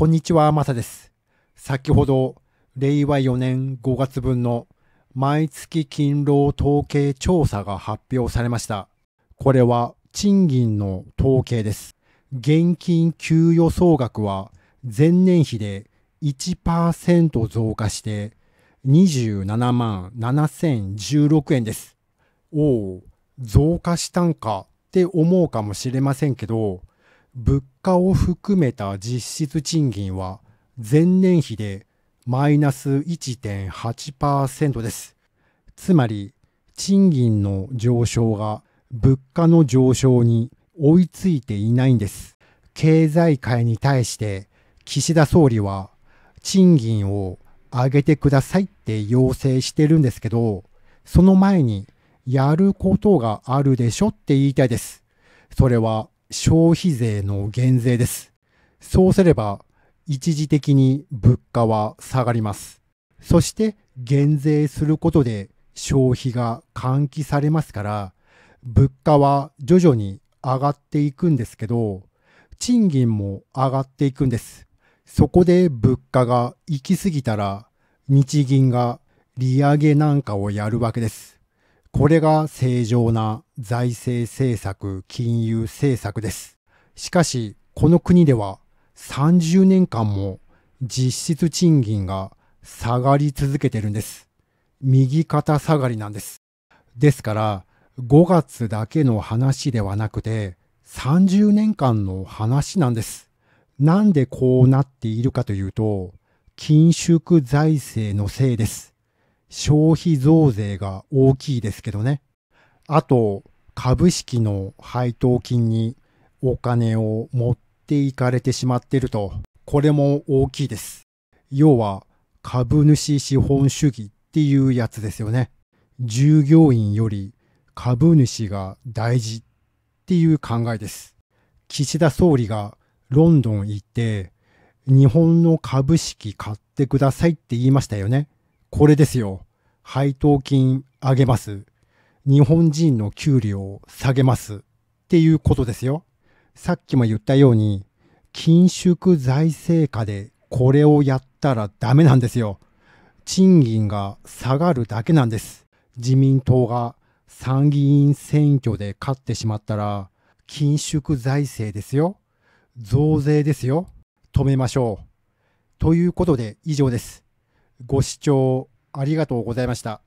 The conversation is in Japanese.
こんにちは、まさです。先ほど、令和4年5月分の毎月勤労統計調査が発表されました。これは賃金の統計です。現金給与総額は前年比で1%増加して27万7016円です。おお、増加したんかって思うかもしれませんけど、物価を含めた実質賃金は前年比でマイナス1.8%です。つまり、賃金の上昇が物価の上昇に追いついていないんです。経済界に対して岸田総理は賃金を上げてくださいって要請してるんですけど、その前にやることがあるでしょって言いたいです。それは消費税の減税です。そうすれば一時的に物価は下がります。そして減税することで消費が喚起されますから、物価は徐々に上がっていくんですけど、賃金も上がっていくんです。そこで物価が行き過ぎたら、日銀が利上げなんかをやるわけです。これが正常な財政政策、金融政策です。しかし、この国では30年間も実質賃金が下がり続けてるんです。右肩下がりなんです。ですから、5月だけの話ではなくて、30年間の話なんです。なんでこうなっているかというと、緊縮財政のせいです。消費増税が大きいですけどね。あと、株式の配当金にお金を持っていかれてしまっていると、これも大きいです。要は、株主資本主義っていうやつですよね。従業員より株主が大事っていう考えです。岸田総理がロンドン行って、日本の株式買ってくださいって言いましたよね。これですよ。配当金あげます。日本人の給料を下げますっていうことですよ。さっきも言ったように、緊縮財政下でこれをやったらダメなんですよ。賃金が下がるだけなんです。自民党が参議院選挙で勝ってしまったら、緊縮財政ですよ。増税ですよ。止めましょう。ということで以上です。ご視聴ありがとうございました。